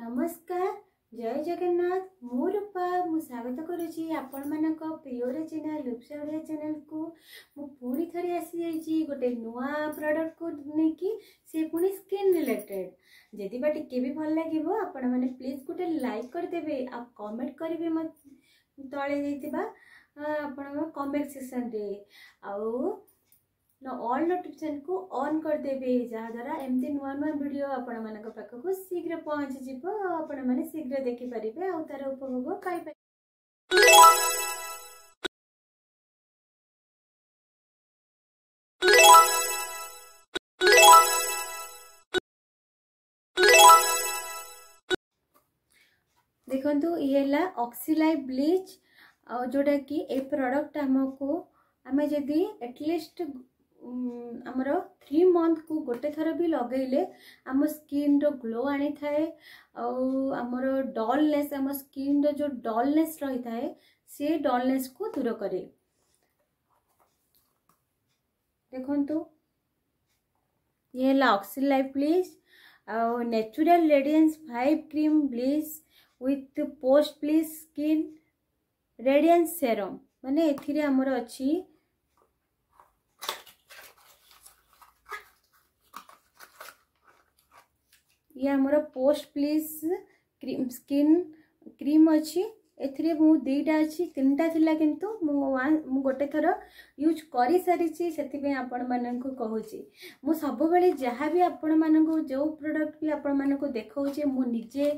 ନମସ୍କାର ଜୟ ଜଗନ୍ନାଥ ମୁଁ ରୂପା ମୁଁ ସ୍ୱାଗତ କରୁଛି ଆପଣମାନଙ୍କ ପ୍ରିୟ ରଚନା ଲୁପ୍ସା ଓଡ଼ିଆ ଚ୍ୟାନେଲକୁ ମୁଁ ପୁଣି ଥରେ ଆସିଯାଇଛି ଗୋଟେ ନୂଆ ପ୍ରଡ଼କ୍ଟକୁ ନେଇକି ସେ ପୁଣି ସ୍କିନ୍ ରିଲେଟେଡ୍ ଯଦି ବା ଟିକେ ବି ଭଲ ଲାଗିବ ଆପଣମାନେ ପ୍ଲିଜ୍ ଗୋଟେ ଲାଇକ୍ କରିଦେବେ ଆଉ କମେଣ୍ଟ କରିବେ ମୋତେ ତଳେ ଦେଇଥିବା ଆପଣଙ୍କ କମେଣ୍ଟ ସେକ୍ସନ୍ରେ ଆଉ ନ ଅଲ୍ ନୋଟିଫିକେସନ୍କୁ ଅନ୍ କରିଦେବେ ଯାହାଦ୍ୱାରା ଏମିତି ନୂଆ ନୂଆ ଭିଡ଼ିଓ ଆପଣମାନଙ୍କ ପାଖକୁ ଶୀଘ୍ର ପହଞ୍ଚିଯିବ ଆପଣମାନେ ଶୀଘ୍ର ଦେଖିପାରିବେ ଆଉ ତା'ର ଉପଭୋଗ ପାଇପାରିବେ ଦେଖନ୍ତୁ ଇଏ ହେଲା ଅକ୍ସିଲାଇ ବ୍ଲିଚ୍ ଆଉ ଯେଉଁଟାକି ଏ ପ୍ରଡ଼କ୍ଟ ଆମକୁ ଆମେ ଯଦି ଆଟଲିଷ୍ଟ ଆମର ଥ୍ରୀ ମନ୍ଥକୁ ଗୋଟେ ଥର ବି ଲଗେଇଲେ ଆମ ସ୍କିନ୍ର ଗ୍ଲୋ ଆଣିଥାଏ ଆଉ ଆମର ଡଲ୍ନେସ୍ ଆମ ସ୍କିନ୍ର ଯେଉଁ ଡଲ୍ନେସ୍ ରହିଥାଏ ସେ ଡଲ୍ନେସ୍କୁ ଦୂର କରେ ଦେଖନ୍ତୁ ଇଏ ହେଲା ଅକ୍ସିଲାଇଫ୍ ବ୍ଲିଚ୍ ଆଉ natural radiance five cream bleach with post bleach skin radiance serum ମାନେ ଏଥିରେ ଆମର ଅଛି ଇଏ ଆମର post bleach cream skin cream ଅଛି ଏଥିରେ ମୁଁ ଦୁଇଟା ଅଛି ତିନିଟା ଥିଲା କିନ୍ତୁ ମୁଁ ମୁଁ ଗୋଟେ ଥର ୟୁଜ୍ କରିସାରିଛି ସେଥିପାଇଁ ଆପଣମାନଙ୍କୁ କହୁଛି ମୁଁ ସବୁବେଳେ ଯାହା ବି ଆପଣମାନଙ୍କୁ ଯେଉଁ ପ୍ରଡ଼କ୍ଟ ବି ଆପଣମାନଙ୍କୁ ଦେଖାଉଛି ମୁଁ ନିଜେ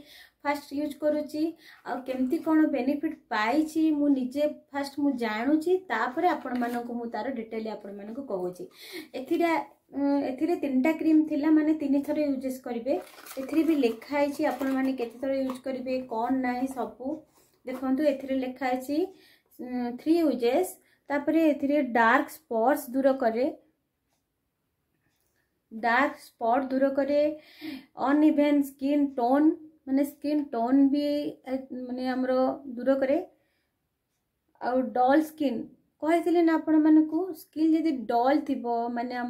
ফার্স্ট ୟୁଜ୍ କରୁଛି ଆଉ କେମିତି କ'ଣ ବେନିଫିଟ୍ ପାଇଛି ମୁଁ ନିଜେ ଫାର୍ଷ୍ଟ ମୁଁ ଜାଣୁଛି ତାପରେ ଆପଣମାନଙ୍କୁ ମୁଁ ତାର ଡିଟେଲ୍ ଆପଣମାନଙ୍କୁ କହୁଛି ଏଥିରେ ଏଥିରେ ତିନିଟା କ୍ରିମ୍ ଥିଲା ମାନେ ତିନି ଥର ୟୁଜେସ୍ କରିବେ ଏଥିରେ ବି ଲେଖା ହେଇଛି ଆପଣମାନେ କେତେ ଥର ୟୁଜ୍ କରିବେ କ'ଣ ନାହିଁ ସବୁ ଦେଖନ୍ତୁ ଏଥିରେ ଲେଖା ହେଇଛି ଥ୍ରୀ ୟୁଜେସ୍ ତାପରେ ଏଥିରେ ଡାର୍କ ସ୍ପଟ୍ସ ଦୂର କରେ ଡାର୍କ ସ୍ପଟ୍ ଦୂର କରେ ଅନ୍ ଇଭେନ୍ ସ୍କିନ୍ ଟୋନ୍ मैंने स्किन टोन भी मानने दूर करे आउ डल स्किन कही आपण मानक स्किन जब डल थी मानने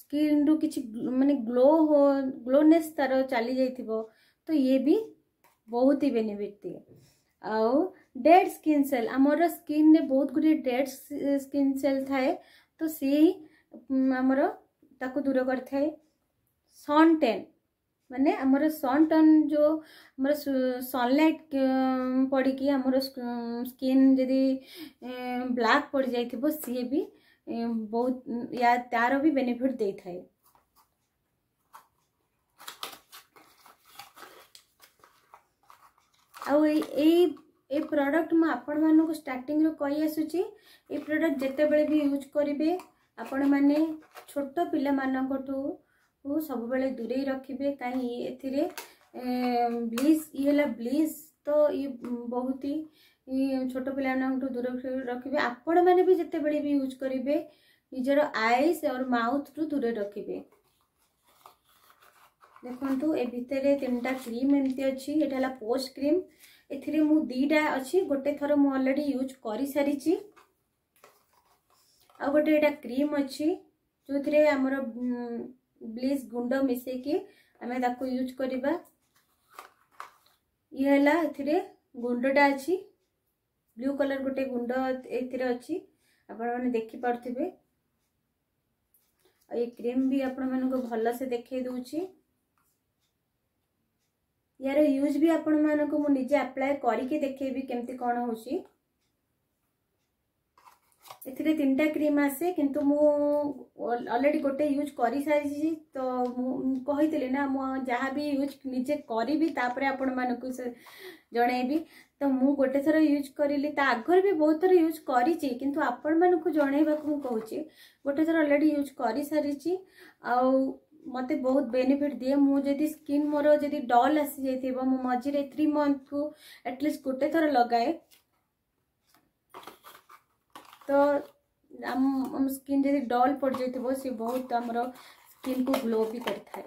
स्किन रु कि मानने ग्लो हो ग्लोने तार चली जा तो ये भी बहुत ही बेनिफिट दिए आउ डेड स्किन सेल आम स्किन ने बहुत गुड़े डेड स्किन सेल थाए तो सी आमर ताकू दूर कर सन टेन माने आमर सन टर्न जो सनलैट पड़ कि आम स्किन जदि ब्लाक पड़ जा सीए भी बहुत या तार भी बेनिफिट दे था ए प्रडक्ट मुझ मान स्टार्टिंग रु कही प्रडक्ट जिते बड़े भी यूज करेंगे आपण मैने छोट पाठ କୁ ସବୁବେଳେ ଦୂରେଇ ରଖିବେ କାହିଁ ଏଥିରେ ବ୍ଲିଜ୍ ଇଏ ହେଲା ବ୍ଲିଜ୍ ତ ଇଏ ବହୁତ ହିଁ ଛୋଟ ପିଲାମାନଙ୍କଠୁ ଦୂର ରଖିବେ ଆପଣମାନେ ବି ଯେତେବେଳେ ବି ୟୁଜ୍ କରିବେ ନିଜର ଆଇସ୍ ଅର୍ ମାଉଥ୍ରୁ ଦୂରେଇ ରଖିବେ ଦେଖନ୍ତୁ ଏ ଭିତରେ ତିନିଟା କ୍ରିମ୍ ଏମିତି ଅଛି ଏଇଟା ହେଲା ପୋଷ୍ଟ କ୍ରିମ୍ ଏଥିରେ ମୁଁ ଦୁଇଟା ଅଛି ଗୋଟେ ଥର ମୁଁ ଅଲରେଡ଼ି ୟୁଜ୍ କରିସାରିଛି ଆଉ ଗୋଟେ ଏଇଟା କ୍ରିମ୍ ଅଛି ଯେଉଁଥିରେ ଆମର ब्लीच गुंड मिसेके आम यूज करवा ये ए गुंडटा अच्छी ब्लू कलर गोटे गुंड ए देखिपे ये क्रीम भी आपण मान भल से देखे यार यूज भी आपण मानक निजे आप्लाय करके देखी केमती कौन हो एनटा क्रीम आसे कि अलरेडी गोटे यूज कर सारी तो मुझे ना मुझा यूज निजे करी तापर आप जनईबी तो मुझे गोटे थर यूज करी तो आगर भी बहुत थर यूज करणवाक मुझे गोटे थर अलरेडी यूज कर सारी आ मत बहुत बेनिफिट दिए मुझे स्किन मोर जब डल आसी जाइए मुझे मझे थ्री मंथ को एटलिस्ट गोटे थर लगाए तो आम, स्किन जब डल पड़ जा बहुत आम स्किन को ग्लो भी कर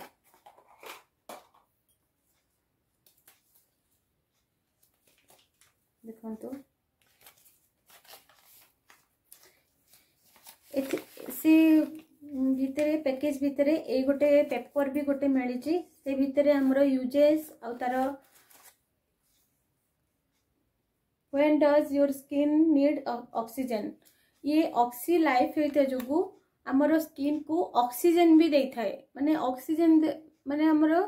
भितरे पैकेज भितरे ये गोटे पेपर भी गोटे मिली से भितर आमर यूजेस आ तार when does your skin need oxygen ये अक्सी लाइफ होता जो आम स्किन को ऑक्सीजन भी दे था मैंने ऑक्सीजन मानने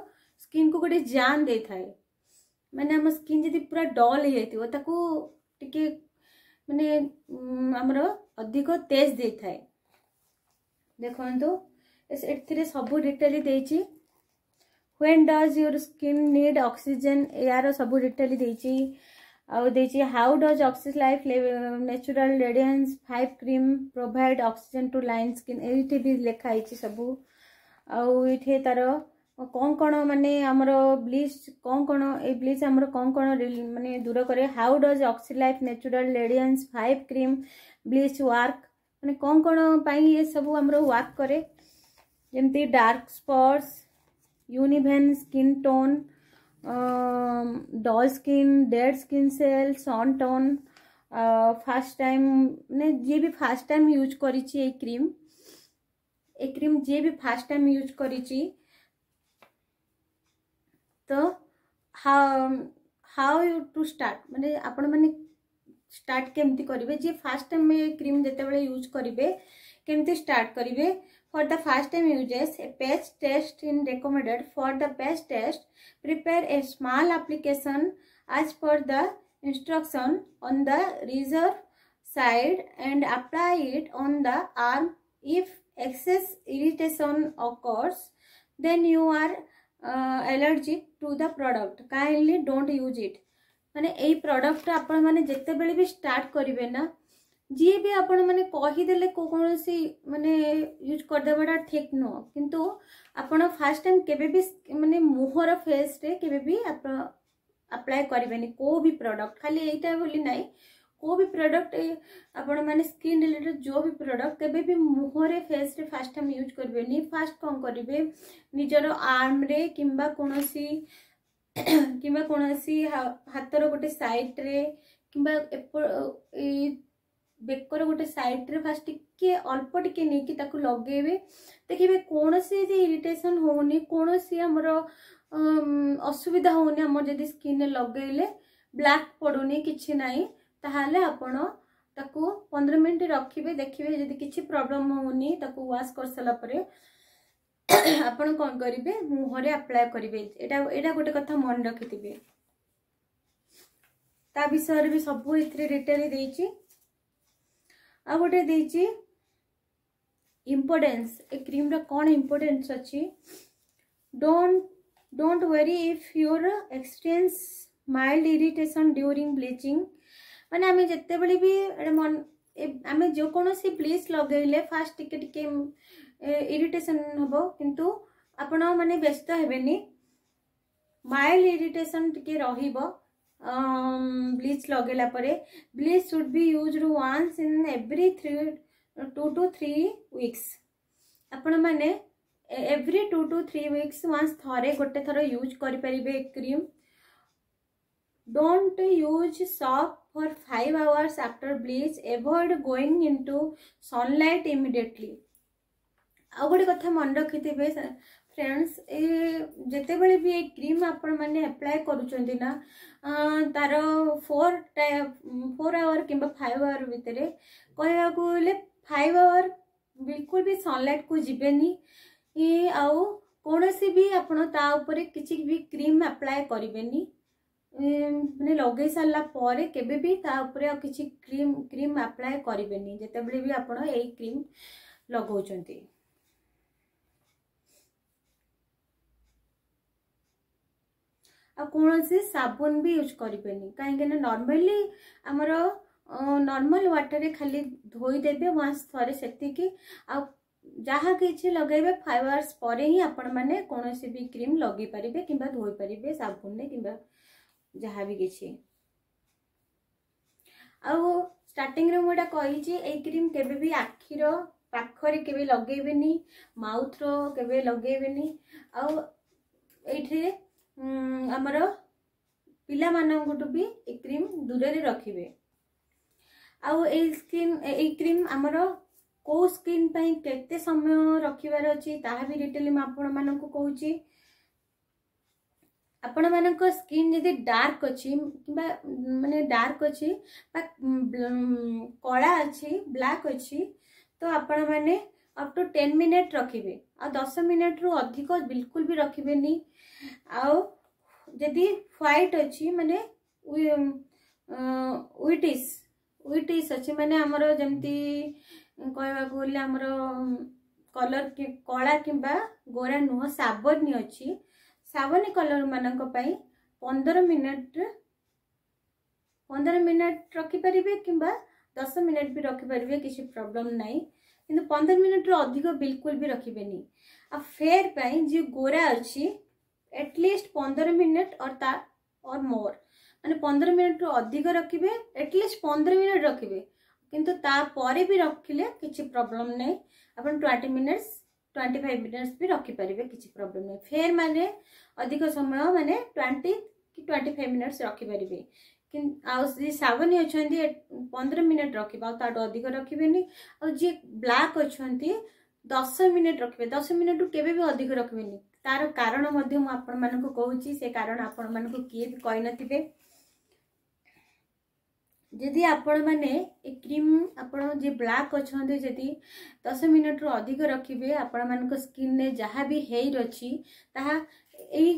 स्किन को गोटे जान दे था मैंने आम स्किन जब पूरा डल हो टे मैंने आम अधिक तेज दे था देखते सब डिटेल देती when does your skin need oxygen यार सब डिटेल देती आई how does Oxylife natural radiance five cream provide oxygen to लाइन स्किन ये भी लिखाई सब आठ तार कौन कौन मानने आमर ब्लीच कौन कौन ये ब्लीच आम कौन कौन मानने दूर कै how does Oxylife natural radiance five cream bleach work मैंने कौन कौन ये सब आम वार्क करे dark spots uneven skin tone dull skin dead skin cell sun tan first time ने जी भी फास्ट टाइम यूज कर क्रीम ए क्रीम जी भी फास्ट टाइम यूज कर तो how how you to start मैंने आपण मैंने स्टार्ट केमती करेंगे जी फास्ट टाइम क्रीम जितेबाला यूज करेंगे कमी स्टार्ट करेंगे for the first time usage a patch test is recommended for the patch test prepare a small application as per the instruction on the reverse side and apply it on the arm if excess irritation occurs then you are allergic to the product kindly don't use it ମାନେ ଏଇ ପ୍ରଡ଼କ୍ଟଟା ଆପଣମାନେ ଯେତେବେଳେ ବି start କରିବେ ନା ଯିଏ ବି ଆପଣମାନେ କହିଦେଲେ କେଉଁ କୌଣସି ମାନେ ୟୁଜ୍ କରିଦେବାଟା ଠିକ୍ ନୁହଁ କିନ୍ତୁ ଆପଣ ଫାର୍ଷ୍ଟ ଟାଇମ୍ କେବେ ବି ମାନେ ମୁହଁର ଫେସ୍ରେ କେବେ ବି ଆପଣ ଆପ୍ଲାଏ କରିବେନି କେଉଁ ବି ପ୍ରଡ଼କ୍ଟ ଖାଲି ଏଇଟା ବୋଲି ନାହିଁ କେଉଁ ବି ପ୍ରଡ଼କ୍ଟ ଆପଣମାନେ ସ୍କିନ୍ ରିଲେଟେଡ୍ ଯେଉଁ ବି ପ୍ରଡ଼କ୍ଟ କେବେ ବି ମୁହଁରେ ଫେସ୍ରେ ଫାର୍ଷ୍ଟ ଟାଇମ୍ ୟୁଜ୍ କରିବେନି ଫାର୍ଷ୍ଟ କ'ଣ କରିବେ ନିଜର ଆର୍ମରେ କିମ୍ବା କୌଣସି କିମ୍ବା କୌଣସି ହାତର ଗୋଟେ ସାଇଡ଼୍ରେ କିମ୍ବା ଏଇ ବେକର ଗୋଟେ ସାଇଡ଼୍ରେ ଫାଷ୍ଟ ଟିକେ ଅଳ୍ପ ଟିକେ ନେଇକି ତାକୁ ଲଗେଇବେ ଦେଖିବେ କୌଣସି ଯେ ଇରିଟେସନ୍ ହେଉନି କୌଣସି ଆମର ଅସୁବିଧା ହେଉନି ଆମର ଯଦି ସ୍କିନ୍ରେ ଲଗେଇଲେ ବ୍ଲାକ୍ ପଡ଼ୁନି କିଛି ନାହିଁ ତାହେଲେ ଆପଣ ତାକୁ ପନ୍ଦର ମିନିଟ୍ ରଖିବେ ଦେଖିବେ ଯଦି କିଛି ପ୍ରୋବ୍ଲେମ୍ ହେଉନି ତାକୁ ୱାଶ୍ କରିସାରିଲା ପରେ ଆପଣ କ'ଣ କରିବେ ମୁହଁରେ ଆପ୍ଲାଏ କରିବେ ଏଇଟା ଏଇଟା ଗୋଟେ କଥା ମନେ ରଖିଥିବେ ତା ବିଷୟରେ ବି ସବୁ ଏଥିରେ ଡିଟେଲ ଦେଇଛି ଆଉ ଗୋଟେ ଦେଇଛି ଇମ୍ପୋର୍ଟାନ୍ସ ଏ କ୍ରିମ୍ର କ'ଣ ଇମ୍ପୋର୍ଟାନ୍ସ ଅଛି don't don't worry if your experience mild irritation during bleaching ମାନେ ଆମେ ଯେତେବେଳେ ବି ଆମେ ଯେକୌଣସି ବ୍ଲିଚ୍ ଲଗେଇଲେ ଫାର୍ଷ୍ଟ ଟିକେ ଟିକେ इरीटेसन हम कि आपण मैंने व्यस्त हेनी माइल्ड इरीटेसन टे र्लीच लगे ब्लीच सुड भी यूज रु once in every three two two three weeks आपण मैंने every two two three weeks once थे गोटे थर यूज करें cream don't use soap for five hours after bleach avoid going into sunlight immediately आउ गोटे कथा मन रखी थे फ्रेंड्स जिते बड़े भी क्रीम आपण मैंने एप्लाय कर तार फोर टाइम फोर आवर कि फाइव आवर भितर कह फाइव आवर बिल्कुल भी सनलैट को जीवेनि आणसी भी आपरे कि भी क्रीम एप्लाय करें मैंने लगे सारापर के ऊपर किम क्रीम आप्लाय करे जिते बड़े भी आप क्रीम लगे ଆଉ କୌଣସି ସାବୁନ ବି ୟୁଜ୍ କରିବେନି କାହିଁକିନା ନର୍ମାଲି ଆମର ନର୍ମାଲ ୱାଟର୍ରେ ଖାଲି ଧୋଇଦେବେ ୱାନ୍ସ ଥରେ ସେତିକି ଆଉ ଯାହା କିଛି ଲଗାଇବେ ଫାଇଭ୍ ଆୱାର୍ସ ପରେ ହିଁ ଆପଣମାନେ କୌଣସି ବି କ୍ରିମ୍ ଲଗେଇ ପାରିବେ କିମ୍ବା ଧୋଇପାରିବେ ସାବୁନରେ କିମ୍ବା ଯାହା ବି କିଛି ଆଉ ଷ୍ଟାର୍ଟିଂରେ ମୁଁ ଏଇଟା କହିଛି ଏଇ କ୍ରିମ୍ କେବେ ବି ଆଖିର ପାଖରେ କେବେ ଲଗେଇବେନି ମାଉଥ୍ର କେବେ ଲଗେଇବେନି ଆଉ ଏଇଥିରେ ଆମର ପିଲାମାନଙ୍କଠୁ ବି ଏ କ୍ରିମ୍ ଦୂରରେ ରଖିବେ ଆଉ ଏଇ ସ୍କିନ୍ ଏଇ କ୍ରିମ୍ ଆମର କେଉଁ ସ୍କିନ୍ ପାଇଁ କେତେ ସମୟ ରଖିବାର ଅଛି ତାହା ବି ଡିଟେଲ୍ ମୁଁ ଆପଣମାନଙ୍କୁ କହୁଛି ଆପଣମାନଙ୍କ ସ୍କିନ୍ ଯଦି ଡାର୍କ ଅଛି କିମ୍ବା ମାନେ ଡାର୍କ ଅଛି ବା କଳା ଅଛି ବ୍ଲାକ୍ ଅଛି ତ ଆପଣମାନେ ଅପ୍ ଟୁ ଟେନ୍ ମିନିଟ୍ ରଖିବେ ଆଉ ଦଶ ମିନିଟ୍ରୁ ଅଧିକ ବିଲକୁଲ ବି ରଖିବେନି ଆଉ ଯଦି ହ୍ୱାଇଟ୍ ଅଛି ମାନେ ୱିଟିସ୍ ୱିଟିସ୍ ଅଛି ମାନେ ଆମର ଯେମିତି କହିବାକୁ ଗଲେ ଆମର କଲର୍ କଳା କିମ୍ବା ଗୋରା ନୁହଁ ସାବନୀ ଅଛି ସାବନୀ କଲର୍ମାନଙ୍କ ପାଇଁ ପନ୍ଦର ମିନିଟ୍ ପନ୍ଦର ମିନିଟ୍ ରଖିପାରିବେ କିମ୍ବା ଦଶ ମିନିଟ୍ ବି ରଖିପାରିବେ କିଛି ପ୍ରୋବ୍ଲେମ୍ ନାହିଁ କିନ୍ତୁ ପନ୍ଦର ମିନିଟ୍ରୁ ଅଧିକ ବିଲକୁଲ ବି ରଖିବେନି ଆଉ ଫେର୍ ପାଇଁ ଯିଏ ଗୋରା ଅଛି એટલીસ્ટ પંદર મિનિટ ઓર તા ઓર મોર ମାନେ ପନ୍ଦର ମିନିଟ୍ରୁ ଅଧିକ ରଖିବେ ଆଟଲିଷ୍ଟ ପନ୍ଦର ମିନିଟ୍ ରଖିବେ କିନ୍ତୁ ତାପରେ ବି ରଖିଲେ କିଛି ପ୍ରୋବ୍ଲେମ୍ ନାହିଁ ଆପଣ twenty minutes twenty five minutes ବି ରଖିପାରିବେ କିଛି ପ୍ରୋବ୍ଲେମ୍ ନାହିଁ ଫେର୍ ମାନେ ଅଧିକ ସମୟ ମାନେ ଟ୍ୱେଣ୍ଟି କି ଟ୍ୱେଣ୍ଟି ଫାଇଭ୍ ମିନିଟ୍ସ ରଖିପାରିବେ ଆଉ ଯିଏ ସାବନୀ ଅଛନ୍ତି ପନ୍ଦର ମିନିଟ୍ ରଖିବେ ଆଉ ତାଠୁ ଅଧିକ ରଖିବେନି ଆଉ ଯିଏ ବ୍ଲାକ୍ ଅଛନ୍ତି ଦଶ ମିନିଟ୍ ରଖିବେ ଦଶ ମିନିଟ୍ରୁ କେବେ ବି ଅଧିକ ରଖିବେନି ତାର କାରଣ ମଧ୍ୟ ମୁଁ ଆପଣମାନଙ୍କୁ କହୁଛି ସେ କାରଣ ଆପଣମାନଙ୍କୁ କିଏ ବି କହିନଥିବେ ଯଦି ଆପଣମାନେ ଏ କ୍ରିମ୍ ଆପଣ ଯେ ବ୍ଲାକ୍ ଅଛନ୍ତି ଯଦି ଦଶ ମିନିଟ୍ରୁ ଅଧିକ ରଖିବେ ଆପଣମାନଙ୍କ ସ୍କିନ୍ରେ ଯାହା ବି ହେୟାର ଅଛି ତାହା ଏଇ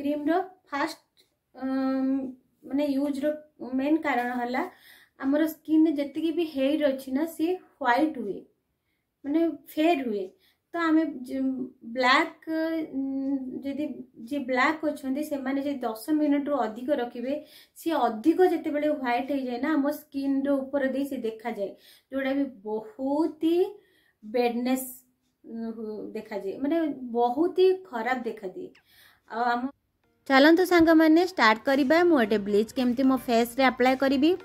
କ୍ରିମ୍ର ଫାଷ୍ଟ ମାନେ ୟୁଜ୍ର ମେନ୍ କାରଣ ହେଲା ଆମର ସ୍କିନ୍ରେ ଯେତିକି ବି ହେୟାର ଅଛି ନା ସିଏ ହ୍ୱାଇଟ୍ ହୁଏ ମାନେ ଫେର୍ ହୁଏ तो आम ब्लाक जी जी ब्लाक अच्छा से मैंने दस मिनिट्रु अधिक रखिए सी अधिक जिते बड़े ह्वैट हो जाए ना आम स्किन ऊपर दे सी देखा जाए जोटा भी बहुत ही बेडनेस देखा जाए मैंने बहुत ही खराब देखा दिए आम चलत सांग मैंने स्टार्ट करवा मुझे ब्लीच के मो फेस अप्लाय करी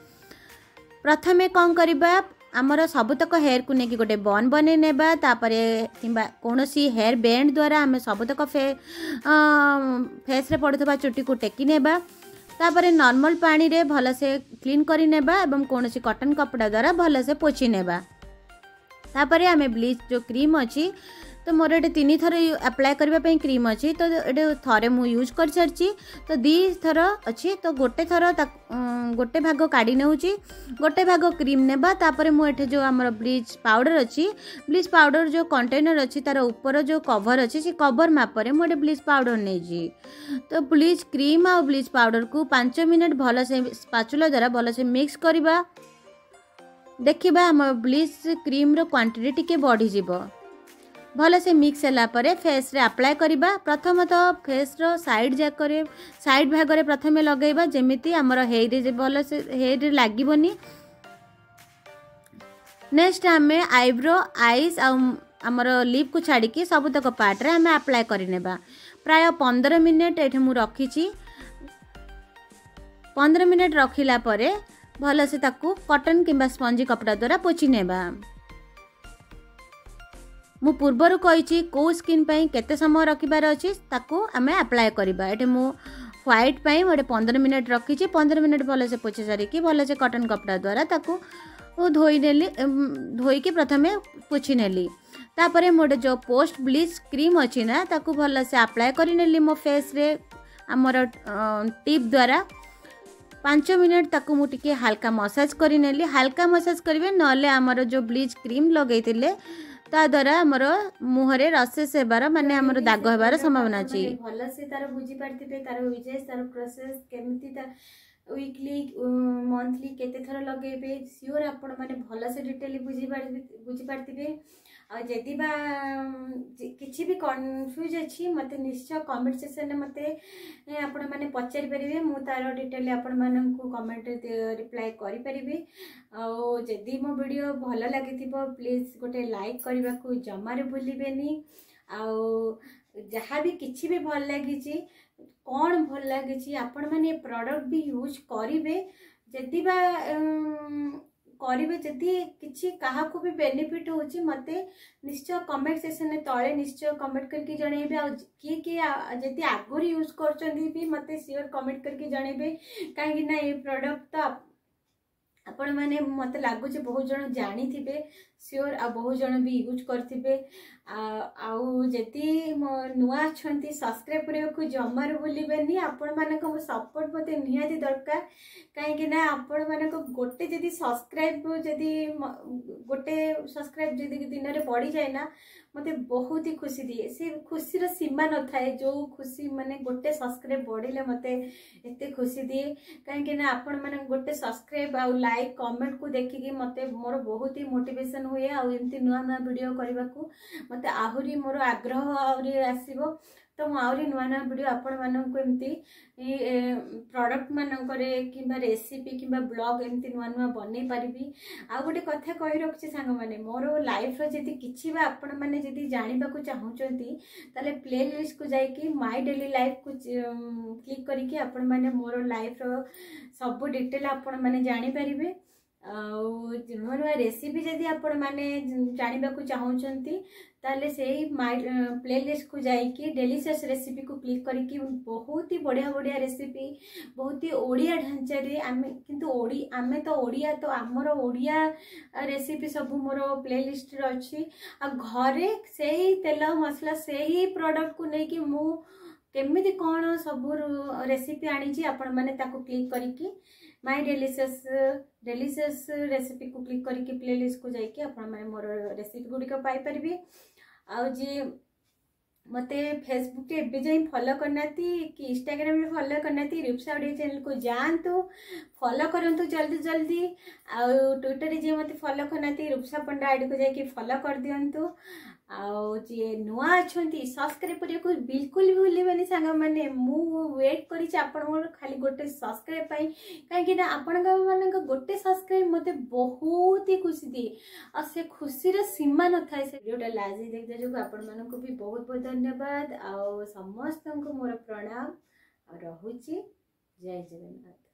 प्रथम कौन करवा आमर सबुतक को नै गए बन बनै हेयर कियर द्वारा आम सबुतक फे फेस्रे पडुवा चुटिको टेकिनेवा नर्माल पा क्लिन नेसी कटन द्वारा भलसे पोचिने ब्लीच जो क्रीम अहिले ତ ମୋର ଏଠି ତିନି ଥର ଆପ୍ଲାଏ କରିବା ପାଇଁ କ୍ରିମ୍ ଅଛି ତ ଏଠି ଥରେ ମୁଁ ୟୁଜ୍ କରିସାରିଛି ତ ଦୁଇ ଥର ଅଛି ତ ଗୋଟେ ଥର ଗୋଟେ ଭାଗ କାଢ଼ି ନେଉଛି ଗୋଟେ ଭାଗ କ୍ରିମ୍ ନେବା ତାପରେ ମୁଁ ଏଠି ଯେଉଁ ଆମର ବ୍ଲିଚ୍ ପାଉଡ଼ର ଅଛି ବ୍ଲିଚ୍ ପାଉଡ଼ର ଯେଉଁ କଣ୍ଟେନର୍ ଅଛି ତା'ର ଉପର ଯେଉଁ କଭର୍ ଅଛି ସେ କଭର୍ ମାପରେ ମୁଁ ଏଠି ବ୍ଲିଚ୍ ପାଉଡ଼ର ନେଇଛି ତ ବ୍ଲିଚ୍ କ୍ରିମ୍ ଆଉ ବ୍ଲିଚ୍ ପାଉଡ଼ରକୁ ପାଞ୍ଚ ମିନିଟ୍ ଭଲସେ ସ୍ପାଚୁଲା ଦ୍ୱାରା ଭଲସେ ମିକ୍ସ କରିବା ଦେଖିବା ଆମ ବ୍ଲିଚ୍ କ୍ରିମ୍ର କ୍ୱାଣ୍ଟିଟି ଟିକେ ବଢ଼ିଯିବ ଭଲସେ ମିକ୍ସ ହେଲା ପରେ ଫେସ୍ରେ ଆପ୍ଲାଏ କରିବା ପ୍ରଥମତଃ ଫେସ୍ର ସାଇଡ଼୍ ଯାକରେ ସାଇଡ଼୍ ଭାଗରେ ପ୍ରଥମେ ଲଗାଇବା ଯେମିତି ଆମର ହେଇରେ ଯେ ଭଲସେ ହେଇରେ ଲାଗିବନି ନେକ୍ସଟ ଆମେ ଆଇବ୍ରୋ ଆଇସ୍ ଆଉ ଆମର ଲିପ୍କୁ ଛାଡ଼ିକି ସବୁତକ ପାର୍ଟରେ ଆମେ ଆପ୍ଲାଏ କରିନେବା ପ୍ରାୟ ପନ୍ଦର ମିନିଟ୍ ଏଠି ମୁଁ ରଖିଛି ପନ୍ଦର ମିନିଟ୍ ରଖିଲା ପରେ ଭଲସେ ତାକୁ କଟନ୍ କିମ୍ବା ସ୍ପଞ୍ଜି କପଡ଼ା ଦ୍ୱାରା ପୋଛି ନେବା ମୁଁ ପୂର୍ବରୁ କହିଛି କେଉଁ ସ୍କିନ୍ ପାଇଁ କେତେ ସମୟ ରଖିବାର ଅଛି ତାକୁ ଆମେ ଆପ୍ଲାଏ କରିବା ଏଠି ମୁଁ ହ୍ୱାଇଟ୍ ପାଇଁ ଗୋଟେ ପନ୍ଦର ମିନିଟ୍ ରଖିଛି ପନ୍ଦର ମିନିଟ୍ ଭଲସେ ପୋଛି ସାରିକି ଭଲସେ କଟନ୍ କପଡ଼ା ଦ୍ୱାରା ତାକୁ ଧୋଇନେଲି ଧୋଇକି ପ୍ରଥମେ ପୋଛି ନେଲି ତାପରେ ମୁଁ ଗୋଟେ ଯେଉଁ ପୋଷ୍ଟ ବ୍ଲିଚ୍ କ୍ରିମ୍ ଅଛି ନା ତାକୁ ଭଲସେ ଆପ୍ଲାଏ କରିନେଲି ମୋ ଫେସ୍ରେ ଆମର ଟିପ୍ ଦ୍ୱାରା ପାଞ୍ଚ ମିନିଟ୍ ତାକୁ ମୁଁ ଟିକିଏ ହାଲକା ମସାଜ କରିନେଲି ହାଲକା ମସାଜ କରିବେ ନହେଲେ ଆମର ଯେଉଁ ବ୍ଲିଚ୍ କ୍ରିମ୍ ଲଗେଇଥିଲେ ତାଦ୍ୱାରା ଆମର ମୁହଁରେ ରସେସ୍ ହେବାର ମାନେ ଆମର ଦାଗ ହେବାର ସମ୍ଭାବନା ଅଛି ଭଲସେ ତାର ବୁଝିପାରିଥିବେ ତାର ୟୁଜେସ୍ ତାର ପ୍ରୋସେସ୍ କେମିତି ତା ୱିକଲି ମନ୍ଥଲି କେତେ ଥର ଲଗେଇବେ ସିଓର ଆପଣମାନେ ଭଲସେ ଡିଟେଲ ବୁଝିପାରି ବୁଝିପାରିଥିବେ ଆଉ ଯଦି ବା କିଛି ବି କନଫ୍ୟୁଜ୍ ଅଛି ମୋତେ ନିଶ୍ଚୟ କମେଣ୍ଟ ସେକ୍ସନ୍ରେ ମୋତେ ଆପଣମାନେ ପଚାରିପାରିବେ ମୁଁ ତା'ର ଡିଟେଲ୍ ଆପଣମାନଙ୍କୁ କମେଣ୍ଟରେ ରିପ୍ଲାଏ କରିପାରିବି ଆଉ ଯଦି ମୋ ଭିଡ଼ିଓ ଭଲ ଲାଗିଥିବ ପ୍ଲିଜ୍ ଗୋଟେ ଲାଇକ୍ କରିବାକୁ ଜମାରୁ ଭୁଲିବେନି ଆଉ ଯାହା ବି କିଛି ବି ଭଲ ଲାଗିଛି କ'ଣ ଭଲ ଲାଗିଛି ଆପଣମାନେ ଏ ପ୍ରଡ଼କ୍ଟ ବି ୟୁଜ୍ କରିବେ ଯଦି ବା करेंगे जदि कि क्या भी बेनिफिट हो मत निश्चय कमेंट सेसन तले निश्चय कमेंट करके जन आए जी आगुरी यूज कर कमेंट करके जन कहीं प्रडक्ट तो आप मत लगुच बहुत जन जाथे ସିଓର ଆଉ ବହୁ ଜଣ ବି ୟୁଜ୍ କରିଥିବେ ଆଉ ଯଦି ମୋ ନୂଆ ଅଛନ୍ତି ସବସ୍କ୍ରାଇବ୍ କରିବାକୁ ଜମାରୁ ଭୁଲିବେନି ଆପଣମାନଙ୍କ ସପୋର୍ଟ ମୋତେ ନିହାତି ଦରକାର କାହିଁକିନା ଆପଣମାନଙ୍କ ଗୋଟେ ଯଦି ସବସ୍କ୍ରାଇବ୍ ଯଦି ଗୋଟେ ସବସ୍କ୍ରାଇବ୍ ଯଦି ଦିନରେ ବଢ଼ିଯାଏ ନା ମୋତେ ବହୁତ ହି ଖୁସି ଦିଏ ସେ ଖୁସିର ସୀମା ନଥାଏ ଯେଉଁ ଖୁସି ମାନେ ଗୋଟେ ସବସ୍କ୍ରାଇବ୍ ବଢ଼ିଲେ ମୋତେ ଏତେ ଖୁସି ଦିଏ କାହିଁକିନା ଆପଣମାନଙ୍କ ଗୋଟେ ସବସ୍କ୍ରାଇବ୍ ଆଉ ଲାଇକ୍ କମେଣ୍ଟକୁ ଦେଖିକି ମୋତେ ମୋର ବହୁତ ହି ମୋଟିଭେସନ୍ ହୁଏ ଆଉ ଏମିତି ନୂଆ ନୂଆ ଭିଡ଼ିଓ କରିବାକୁ ମୋତେ ଆହୁରି ମୋର ଆଗ୍ରହ ଆହୁରି ଆସିବ ତ ମୁଁ ଆହୁରି ନୂଆ ନୂଆ ଭିଡ଼ିଓ ଆପଣମାନଙ୍କୁ ଏମିତି ପ୍ରଡ଼କ୍ଟମାନଙ୍କରେ କିମ୍ବା ରେସିପି କିମ୍ବା ବ୍ଲଗ୍ ଏମିତି ନୂଆ ନୂଆ ବନେଇ ପାରିବି ଆଉ ଗୋଟେ କଥା କହି ରଖୁଛି ସାଙ୍ଗମାନେ ମୋର ଲାଇଫ୍ର ଯଦି କିଛି ବା ଆପଣମାନେ ଯଦି ଜାଣିବାକୁ ଚାହୁଁଛନ୍ତି ତାହେଲେ ପ୍ଲେ ଲିଷ୍ଟକୁ ଯାଇକି ମାଇ ଡେଲି ଲାଇଫ୍କୁ କ୍ଲିକ୍ କରିକି ଆପଣମାନେ ମୋର ଲାଇଫ୍ର ସବୁ ଡିଟେଲ୍ ଆପଣମାନେ ଜାଣିପାରିବେ ᱟᱩ ᱡᱚᱱᱚᱨ ᱨᱮᱥᱤᱯᱤ ᱡᱟᱫᱤ ᱟᱯᱚᱱ ᱢᱟᱱᱮ ᱪᱟᱬᱤᱵᱟ ᱠᱚ ᱪᱟᱦᱩ ᱪᱷᱟᱱᱛᱤ ᱛᱟᱦᱞᱮ ᱥᱮᱦᱤ ᱯᱞᱮᱞᱤᱥᱴ ᱠᱚ ᱡᱟᱭ ᱠᱤ ডেইলি ᱥᱮᱥ ᱨᱮᱥᱤᱯᱤ ᱠᱚ ᱠᱞᱤᱠ ᱠᱟᱨᱤ ᱠᱤ ᱵᱚᱦᱩᱛ ᱦᱤ ᱵᱚᱰᱦᱟ ᱵᱚᱰᱦᱟ ᱨᱮᱥᱤᱯᱤ ᱵᱚᱦᱩᱛ ᱦᱤ ᱚᱲᱤᱭᱟ ᱰᱷᱟᱱᱪᱟᱨᱤ ᱟᱢᱮ ᱠᱤᱱᱛᱩ ᱚᱲᱤ ᱟᱢᱮ ᱛᱚ ᱚᱲᱤᱭᱟ ᱛᱚ ᱟᱢᱨᱚ ᱚᱲᱤᱭᱟ ᱨᱮᱥᱤᱯᱤ ᱥᱟᱵᱩ ᱢᱚᱨᱚ ᱯᱞᱮᱞᱤᱥᱴ ᱨᱮ ᱟᱪᱷᱤ ᱟᱜ ᱜᱷᱚᱨᱮ ᱥᱮ କେମିତି କ'ଣ ସବୁ ରେସିପି ଆଣିଛି ଆପଣମାନେ ତାକୁ କ୍ଲିକ୍ କରିକି ମାଇ ଡେଲିସିୟସ୍ ଡେଲିସିୟସ୍ ରେସିପିକୁ କ୍ଲିକ୍ କରିକି ପ୍ଲେ ଲିଷ୍ଟକୁ ଯାଇକି ଆପଣମାନେ ମୋର ରେସିପି ଗୁଡ଼ିକ ପାଇପାରିବେ ଆଉ ଯିଏ ମୋତେ ଫେସବୁକ୍ରେ ଏବେ ଯାଇ ଫଲୋ କରିନାହାନ୍ତି କି ଇନଷ୍ଟାଗ୍ରାମରେ ଫଲୋ କରିନାହାନ୍ତି ରିପ୍ସା ଓଡ଼ିଆ ଚ୍ୟାନେଲକୁ ଯାଆନ୍ତୁ ଫଲୋ କରନ୍ତୁ ଜଲ୍ଦି ଜଲ୍ଦି ଆଉ ଟ୍ୱିଟରରେ ଯିଏ ମୋତେ ଫଲୋ କରିନାହାନ୍ତି ରୁପ୍ସା ପଣ୍ଡା ଆଇଡ଼ିକୁ ଯାଇକି ଫଲୋ କରିଦିଅନ୍ତୁ ଆଉ ଯିଏ ନୂଆ ଅଛନ୍ତି ସବସ୍କ୍ରାଇବ୍ କରିବାକୁ ବିଲକୁଲ ବି ଭୁଲିବେନି ସାଙ୍ଗମାନେ ମୁଁ ୱେଟ୍ କରିଛି ଆପଣଙ୍କର ଖାଲି ଗୋଟେ ସବସ୍କ୍ରାଇବ୍ ପାଇଁ କାହିଁକିନା ଆପଣଙ୍କମାନଙ୍କ ଗୋଟେ ସବସ୍କ୍ରାଇବ୍ ମୋତେ ବହୁତ ହି ଖୁସି ଦିଏ ଆଉ ସେ ଖୁସିର ସୀମା ନଥାଏ ସେ ଭିଡ଼ିଓଟା ଲାଜି ଦେଖିବା ଯୋଗୁଁ ଆପଣମାନଙ୍କୁ ବି ବହୁତ ବହୁତ ଧନ୍ୟବାଦ ଆଉ ସମସ୍ତଙ୍କୁ ମୋର ପ୍ରଣାମ ଆଉ ରହୁଛି ଜୟ ଜଗନ୍ନାଥ